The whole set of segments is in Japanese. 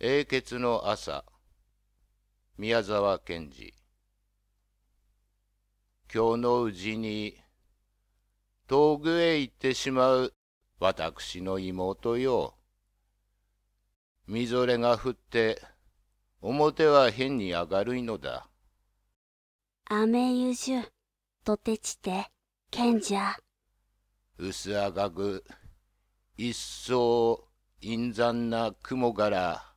英傑の朝宮沢賢治今日のうちに遠くへ行ってしまう私の妹よみぞれが降って表は変に明るいのだ雨ゆじゅとてちて賢者薄赤く一層陰惨な雲から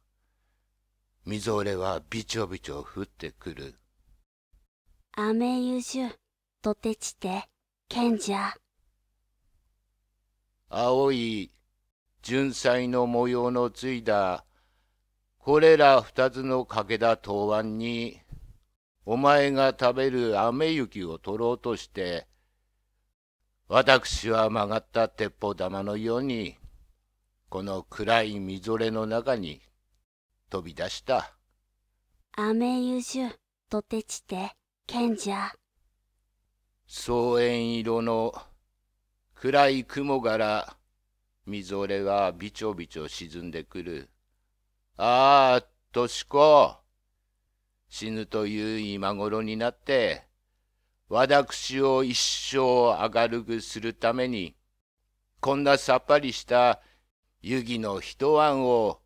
みぞれはびちょびちょ降ってくる。雨ゆじゅ、とてちて、けんじゃ。青い、純彩の模様のついだ、これら二つのかけだ答案に、お前が食べる雨雪を取ろうとして、私は曲がった鉄砲玉のように、この暗いみぞれの中に飛び出した。雨ゆじゅとてちて賢者。草園色の暗い雲からみぞれはびちょびちょ沈んでくる。ああ、とし子。死ぬという今頃になって、私を一生明るくするために、こんなさっぱりした湯気の一晩を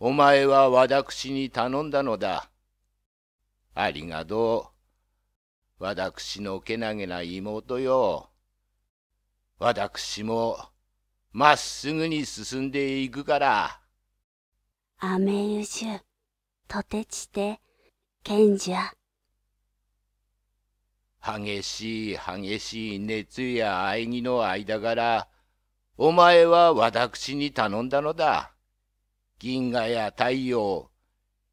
お前は私に頼んだのだ。ありがとう。私のけなげな妹よ。私も、まっすぐに進んでいくから。アメユジュ、とてちて、ケンジャ。激しい激しい熱や愛ぎの間から、お前は私に頼んだのだ。銀河や太陽、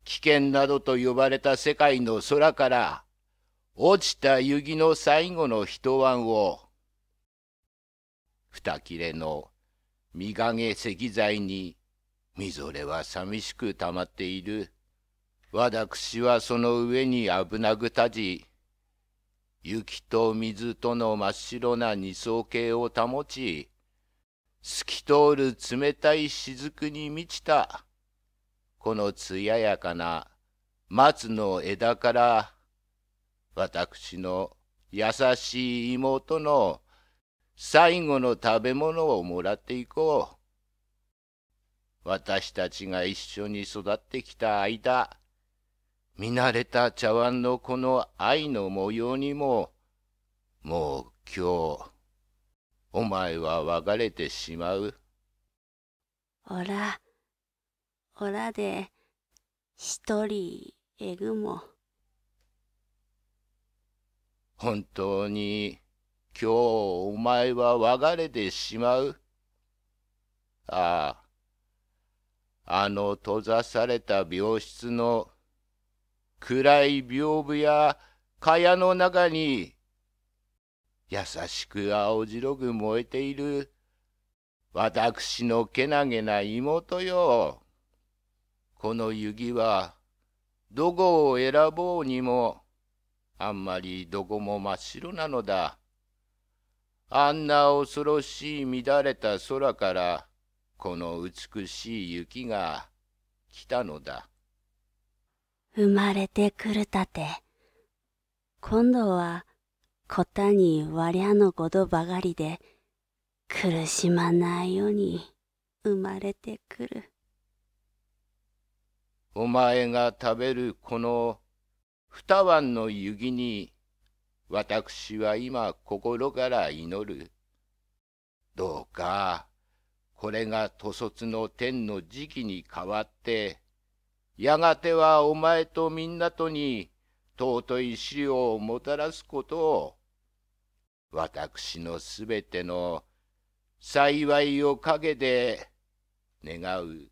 危険などと呼ばれた世界の空から落ちた雪の最後の一晩を、二切れの見影石材にみぞれは寂しく溜まっている。私はその上に危なぐ立ち、雪と水との真っ白な二層形を保ち、透き通る冷たい雫に満ちた、この艶やかな松の枝から、私の優しい妹の最後の食べ物をもらっていこう。私たちが一緒に育ってきた間、見慣れた茶碗のこの愛の模様にも、もう今日、お前は別れてしまう。おら、おらで、一人、えぐも。本当に、今日お前は別れてしまう。ああ、あの閉ざされた病室の、暗い屏風や蚊帳の中に、優しく青白く燃えている、私のけなげな妹よ。この雪は、どこを選ぼうにも、あんまりどこも真っ白なのだ。あんな恐ろしい乱れた空から、この美しい雪が来たのだ。生まれてくるたて、今度はことにりゃのごどばかりで苦しまないように生まれてくるお前が食べるこの二碗の湯木に私は今心から祈るどうかこれが屠卒の天の時期に変わってやがてはお前とみんなとに尊い死をもたらすことを私のすべての幸いを陰で願う